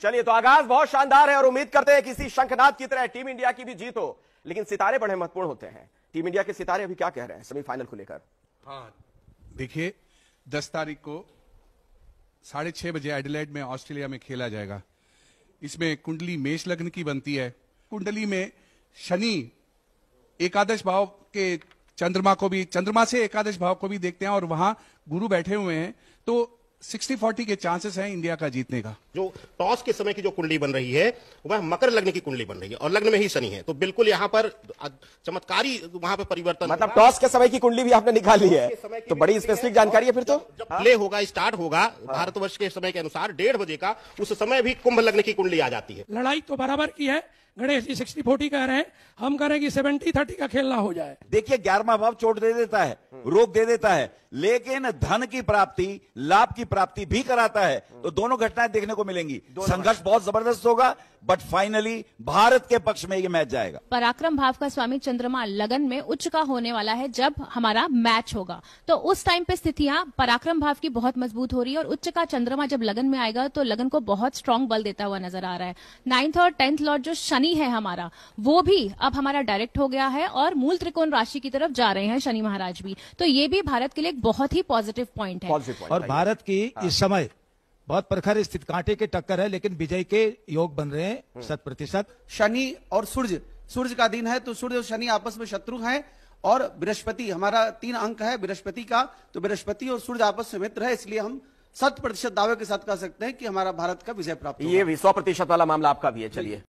चलिए तो आगाज बहुत शानदार है और उम्मीद करते हैं किसी शंखनाद की तरह टीम इंडिया की भी जीत हो लेकिन सितारे बड़े महत्वपूर्ण होते हैं टीम इंडिया के सितारे अभी क्या कह रहे हैं सेमीफाइनल को लेकर हाँ देखिए दस तारीख को साढ़े छह बजे एडिलेड में ऑस्ट्रेलिया में खेला जाएगा इसमें कुंडली मेष लग्न की बनती है कुंडली में शनि एकादश भाव के चंद्रमा को भी चंद्रमा से एकादश भाव को भी देखते हैं और वहां गुरु बैठे हुए हैं तो सिक्सटी फोर्टी के चांसेस हैं इंडिया का जीतने का जो टॉस के समय की जो कुंडली बन रही है वह मकर लग्न की कुंडली बन रही है और लग्न में ही शनि है तो बिल्कुल यहाँ पर चमत्कारी वहाँ पर परिवर्तन मतलब टॉस के समय की कुंडली भी आपने निकाली है तो बड़ी स्पेसिफिक जानकारी है फिर तो जब प्ले होगा स्टार्ट होगा हाँ। भारतवर्ष के समय के अनुसार डेढ़ बजे का उस समय भी कुंभ लग्न की कुंडली आ जाती है लड़ाई तो बराबर की है गणेश जी सिक्सटी फोर्टी कह रहे हैं हम कह रहे हैं कि सेवेंटी थर्टी का खेलना हो जाए देखिए ग्यारहवा भाव चोट दे देता है रोक दे देता है लेकिन धन की प्राप्ति लाभ की प्राप्ति भी कराता है हम्म। तो दोनों घटनाएं देखने को मिलेंगी संघर्ष बहुत जबरदस्त होगा बट फाइनली भारत के पक्ष में ये मैच जाएगा पराक्रम भाव का स्वामी चंद्रमा लगन में उच्च का होने वाला है जब हमारा मैच होगा तो उस टाइम पे स्थितियां पराक्रम भाव की बहुत मजबूत हो रही है और उच्च का चंद्रमा जब लगन में आएगा तो लगन को बहुत स्ट्रांग बल देता हुआ नजर आ रहा है नाइन्थ और टेंथ लॉर्ड जो शनि है हमारा वो भी अब हमारा डायरेक्ट हो गया है और मूल त्रिकोण राशि की तरफ जा रहे हैं शनि महाराज भी तो ये भी भारत के लिए बहुत ही पॉजिटिव पॉइंट है पॉजिटिव और भारत की हाँ। इस समय बहुत प्रखर स्थित कांटे के टक्कर है लेकिन विजय के योग बन रहे हैं हम्म। शत प्रतिशत शनि और सूर्य सूर्य का दिन है तो सूर्य और शनि आपस में शत्रु हैं और बृहस्पति हमारा तीन अंक है बृहस्पति का तो बृहस्पति और सूर्य आपस में मित्र है इसलिए हम शत प्रतिशत दावे के साथ कह सकते हैं कि हमारा भारत का विजय प्राप्त ये भी सौ प्रतिशत वाला मामला आपका भी है चलिए